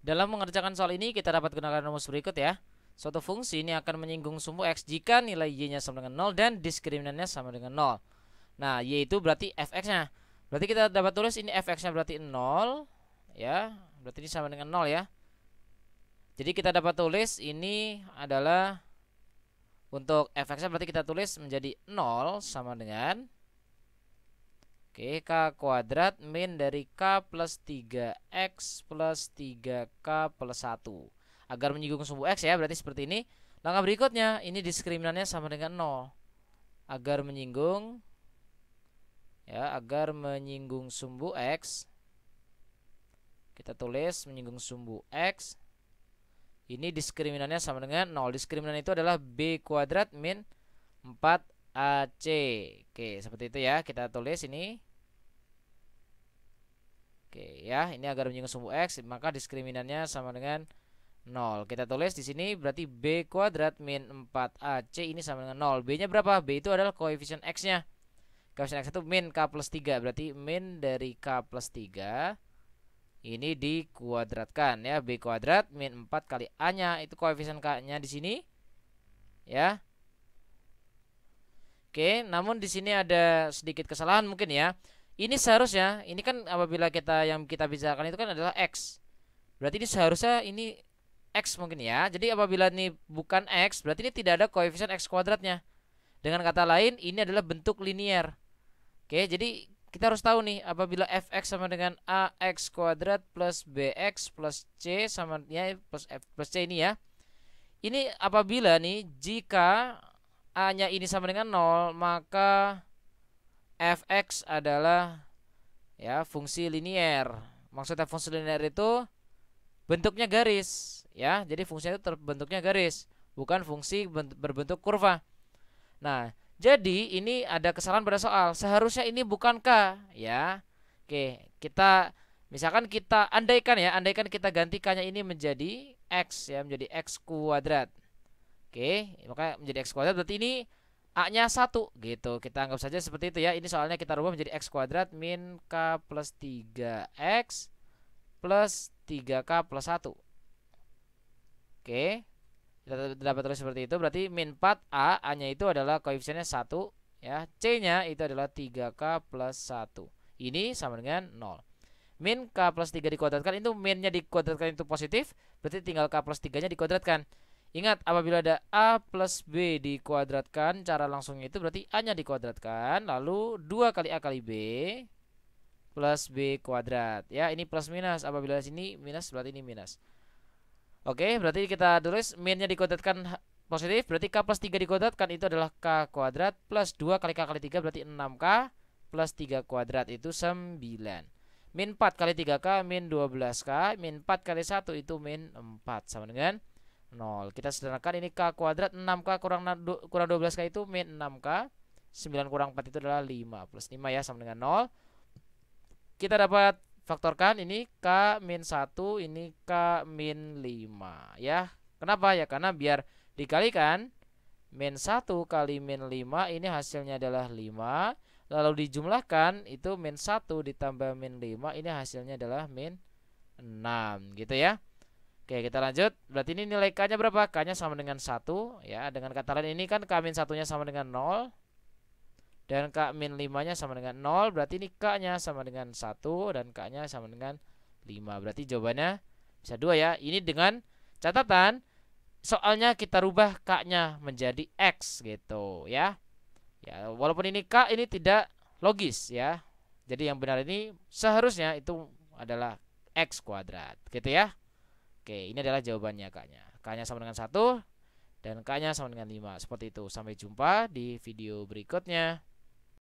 Dalam mengerjakan soal ini kita dapat gunakan rumus berikut ya. Suatu fungsi ini akan menyinggung sumbu x jika nilai y-nya sama dengan 0 dan diskriminannya sama dengan 0. Nah, y itu berarti fx-nya. Berarti kita dapat tulis ini fx-nya berarti 0 ya. Berarti ini sama dengan 0 ya. Jadi kita dapat tulis ini adalah untuk fx-nya berarti kita tulis menjadi 0 sama dengan Oke, K kuadrat min dari K plus 3X plus 3K plus 1. Agar menyinggung sumbu X ya, berarti seperti ini. Langkah berikutnya, ini diskriminannya sama dengan 0. Agar menyinggung ya, agar menyinggung sumbu X. Kita tulis menyinggung sumbu X. Ini diskriminannya sama dengan 0. Diskriminan itu adalah B kuadrat min 4 A C, Oke, seperti itu ya. Kita tulis ini. Oke, ya. Ini agar menyinggung sumbu X, maka diskriminannya sama dengan 0. Kita tulis di sini berarti B kuadrat min 4 C ini sama dengan 0. B-nya berapa? B itu adalah koefisien X-nya. Koefisien X itu min K plus 3. Berarti min dari K plus 3 ini dikuadratkan ya. B kuadrat min 4 kali A-nya. Itu koefisien K-nya di sini. Ya. Oke, namun di sini ada sedikit kesalahan mungkin ya. Ini seharusnya ini kan apabila kita yang kita bicarakan itu kan adalah x. Berarti ini seharusnya ini x mungkin ya. Jadi apabila ini bukan x, berarti ini tidak ada koefisien x kuadratnya. Dengan kata lain, ini adalah bentuk linier. Oke, jadi kita harus tahu nih apabila fx sama dengan ax kuadrat plus bx plus c sama ya plus f plus c ini ya. Ini apabila nih jika A-nya ini sama dengan 0, maka fx adalah ya fungsi linier. Maksudnya fungsi linier itu bentuknya garis, ya. Jadi fungsi itu terbentuknya garis, bukan fungsi berbentuk kurva. Nah, jadi ini ada kesalahan pada soal. Seharusnya ini bukan k, ya. Oke, kita misalkan kita andaikan ya, andaikan kita gantikannya ini menjadi x ya, menjadi x kuadrat. Oke, maka menjadi x kuadrat berarti ini A-nya 1 gitu. Kita anggap saja seperti itu ya. Ini soalnya kita rubah menjadi x kuadrat min k plus 3x plus 3k plus 1. Oke. Kita dapat terus seperti itu. Berarti min 4a, A-nya itu adalah koefisiennya 1 ya. C-nya itu adalah 3k plus 1. Ini sama dengan 0. Min k plus 3 dikuadratkan itu minnya dikuadratkan itu positif. Berarti tinggal k plus 3-nya dikuadratkan. Ingat, apabila ada A plus B dikuadratkan, cara langsungnya itu berarti A-nya dikuadratkan, lalu 2 kali A kali B plus B kuadrat. Ya, ini plus minus. Apabila sini minus, berarti ini minus. Oke, berarti kita tulis min-nya dikuadratkan positif, berarti K plus 3 dikuadratkan itu adalah K kuadrat plus 2 kali K kali 3, berarti 6K plus 3 kuadrat itu 9. Min 4 kali 3K, min 12K, min 4 kali 1 itu min 4. Sama dengan 0. Kita sederhanakan ini K kuadrat 6K kurang, kurang 12K itu min 6K. 9 kurang 4 itu adalah 5 plus 5 ya sama dengan 0. Kita dapat faktorkan ini K min 1 ini K min 5 ya. Kenapa ya? Karena biar dikalikan min 1 kali min 5 ini hasilnya adalah 5 lalu dijumlahkan itu min 1 ditambah min 5 ini hasilnya adalah min 6 gitu ya Oke, kita lanjut. Berarti ini nilai K-nya berapa? K-nya sama dengan 1 ya. Dengan kata lain ini kan K-1 nya sama dengan 0 dan K-5 nya sama dengan 0. Berarti ini K-nya sama dengan 1 dan K-nya sama dengan 5. Berarti jawabannya bisa 2 ya. Ini dengan catatan soalnya kita rubah K-nya menjadi X gitu ya. Ya, walaupun ini K ini tidak logis ya. Jadi yang benar ini seharusnya itu adalah X kuadrat gitu ya. Oke, ini adalah jawabannya kaknya. Kaknya sama dengan satu dan kaknya sama dengan lima. Seperti itu. Sampai jumpa di video berikutnya.